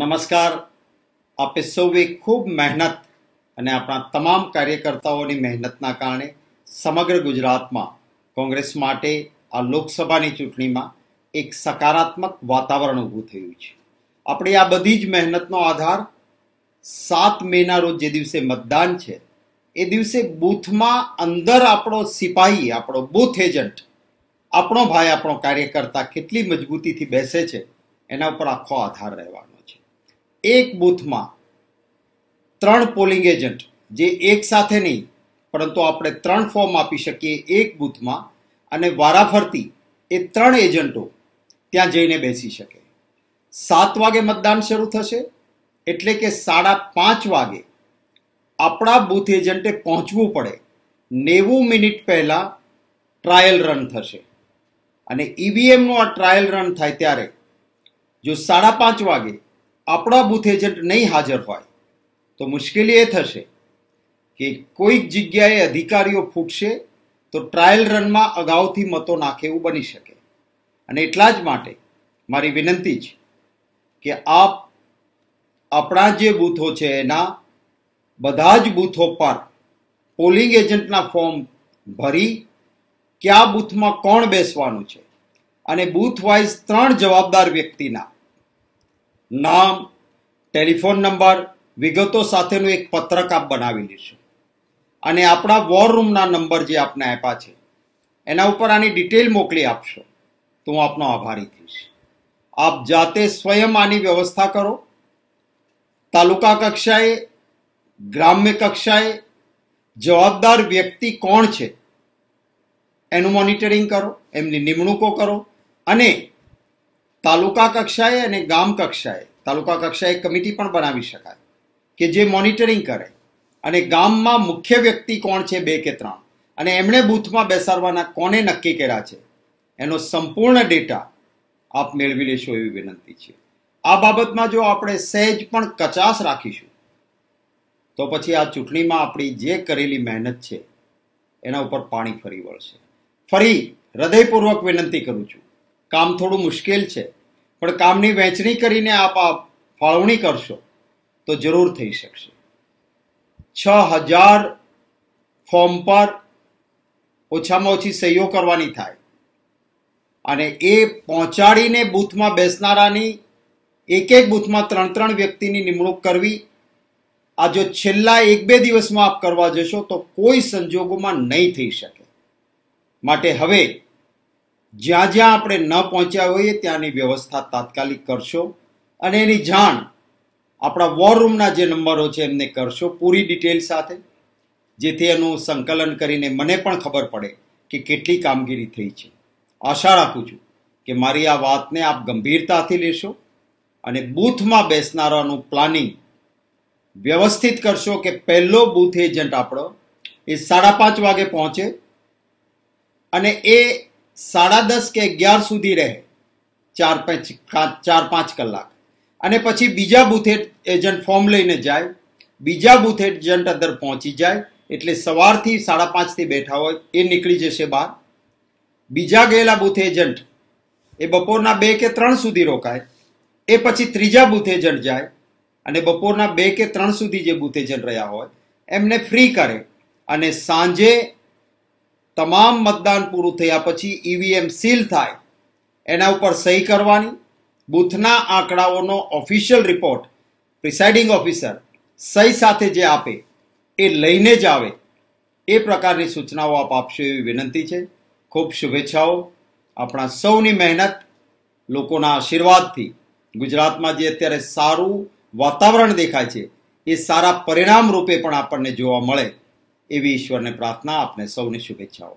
નમસ્કાર આપે સૌએ ખૂબ મહેનત અને આપણા તમામ કાર્યકર્તાઓની મહેનતના કારણે સમગ્ર ગુજરાતમાં કોંગ્રેસ માટે આ લોકસભાની ચૂંટણીમાં એક સકારાત્મક વાતાવરણ ઊભું થયું છે આપણી આ બધી જ મહેનતનો આધાર સાત મેના રોજ જે દિવસે મતદાન છે એ દિવસે બૂથમાં અંદર આપણો સિપાહી આપણો બૂથ એજન્ટ આપણો ભાઈ આપણો કાર્યકર્તા કેટલી મજબૂતીથી બેસે છે એના ઉપર આખો આધાર રહેવાનો એક બૂથમાં ત્રણ પોલિંગ એજન્ટ જે એક સાથે નહીં પરંતુ આપણે ત્રણ ફોર્મ આપી શકીએ એક બૂથમાં અને વારાફરતી એ ત્રણ એજન્ટો ત્યાં જઈને બેસી શકે સાત વાગે મતદાન શરૂ થશે એટલે કે સાડા પાંચ વાગે આપણા બૂથ એજન્ટે પહોંચવું પડે નેવું મિનિટ પહેલાં ટ્રાયલ રન થશે અને ઈવીએમનો આ ટ્રાયલ રન થાય ત્યારે જો સાડા પાંચ વાગે આપણા બૂથ એજન્ટ નહીં હાજર હોય તો મુશ્કેલી એ થશે કે કોઈક જગ્યાએ અધિકારીઓ ફૂટશે તો ટ્રાયલ રનમાં અગાઉથી મતો નાખે એવું બની શકે અને એટલા જ માટે મારી વિનંતી છે કે આપ આપણા જે બૂથો છે એના બધા જ બૂથો પર પોલિંગ એજન્ટના ફોર્મ ભરી કયા બૂથમાં કોણ બેસવાનું છે અને બૂથ વાઇઝ ત્રણ જવાબદાર વ્યક્તિના નામ ટેલિફોન નંબર વિગતો સાથેનું એક પત્રક આપ બનાવી લેશો અને આપણા વોર રૂમના નંબર જે આપને આપ્યા છે એના ઉપર આની ડિટેલ મોકલી આપશો તો હું આપનો આભારી થઈશ આપ જાતે સ્વયં આની વ્યવસ્થા કરો તાલુકા કક્ષાએ ગ્રામ્ય કક્ષાએ જવાબદાર વ્યક્તિ કોણ છે એનું મોનિટરિંગ કરો એમની નિમણૂકો કરો અને તાલુકા કક્ષાએ અને ગામ કક્ષાએ તાલુકા કક્ષાએ કમિટી પણ બનાવી શકાય કે જે મોનિટરિંગ કરે અને ગામમાં મુખ્ય વ્યક્તિ કોણ છે બે કે ત્રણ અને એમણે બૂથમાં બેસાડવાના કોને નક્કી કર્યા છે એનો સંપૂર્ણ ડેટા આપ મેળવી લેશો એવી વિનંતી છે આ બાબતમાં જો આપણે સહેજ પણ કચાશ રાખીશું તો પછી આ ચૂંટણીમાં આપણી જે કરેલી મહેનત છે એના ઉપર પાણી ફરી વળશે ફરી હૃદયપૂર્વક વિનંતી કરું છું કામ થોડું મુશ્કેલ છે પણ કામની વહેંચણી કરીને આપ ફાળવણી કરશો તો જરૂર થઈ શકશે છ હજાર ફોર્મ પર ઓછામાં ઓછી સહીઓ કરવાની થાય અને એ પહોંચાડીને બૂથમાં બેસનારાની એક એક બૂથમાં ત્રણ ત્રણ વ્યક્તિની નિમણૂક કરવી આ જો છેલ્લા એક બે દિવસમાં આપ કરવા જશો તો કોઈ સંજોગોમાં નહીં થઈ શકે માટે હવે જ્યાં જ્યાં આપણે ન પહોંચ્યા હોઈએ ત્યાંની વ્યવસ્થા તાત્કાલિક કરશો અને એની જાણ આપણા વોર રૂમના જે નંબરો છે એમને કરશો પૂરી ડિટેલ સાથે જેથી એનું સંકલન કરીને મને પણ ખબર પડે કે કેટલી કામગીરી થઈ છે આશા રાખું છું કે મારી આ વાતને આપ ગંભીરતાથી લેશો અને બૂથમાં બેસનારાનું પ્લાનિંગ વ્યવસ્થિત કરશો કે પહેલો બૂથ એજન્ટ આપણો એ સાડા પાંચ વાગે પહોંચે અને એ સાડા દસ કે અગિયાર સુધી રહે ચાર પાંચ ચાર પાંચ કલાક અને પછી બીજા બુથ એજન્ટ ફોર્મ લઈને જાય બીજા બુથ એજન્ટ અંદર પહોંચી જાય એટલે સવારથી સાડા પાંચથી બેઠા હોય એ નીકળી જશે બહાર બીજા ગયેલા બુથ એજન્ટ એ બપોરના બે કે ત્રણ સુધી રોકાય એ પછી ત્રીજા બુથ એજન્ટ જાય અને બપોરના બે કે ત્રણ સુધી જે બુથ એજન્ટ રહ્યા હોય એમને ફ્રી કરે અને સાંજે તમામ મતદાન પૂરું થયા પછી ઈવીએમ સીલ થાય એના ઉપર સહી કરવાની બૂથના આંકડાઓનો ઓફિશિયલ રિપોર્ટ પ્રિસાઇડિંગ ઓફિસર સહી સાથે જે આપે એ લઈને જ આવે એ પ્રકારની સૂચનાઓ આપ આપશો એવી વિનંતી છે ખૂબ શુભેચ્છાઓ આપણા સૌની મહેનત લોકોના આશીર્વાદથી ગુજરાતમાં જે અત્યારે સારું વાતાવરણ દેખાય છે એ સારા પરિણામ રૂપે પણ આપણને જોવા મળે એવી ઈશ્વરને પ્રાર્થના આપને સૌને શુભેચ્છાઓ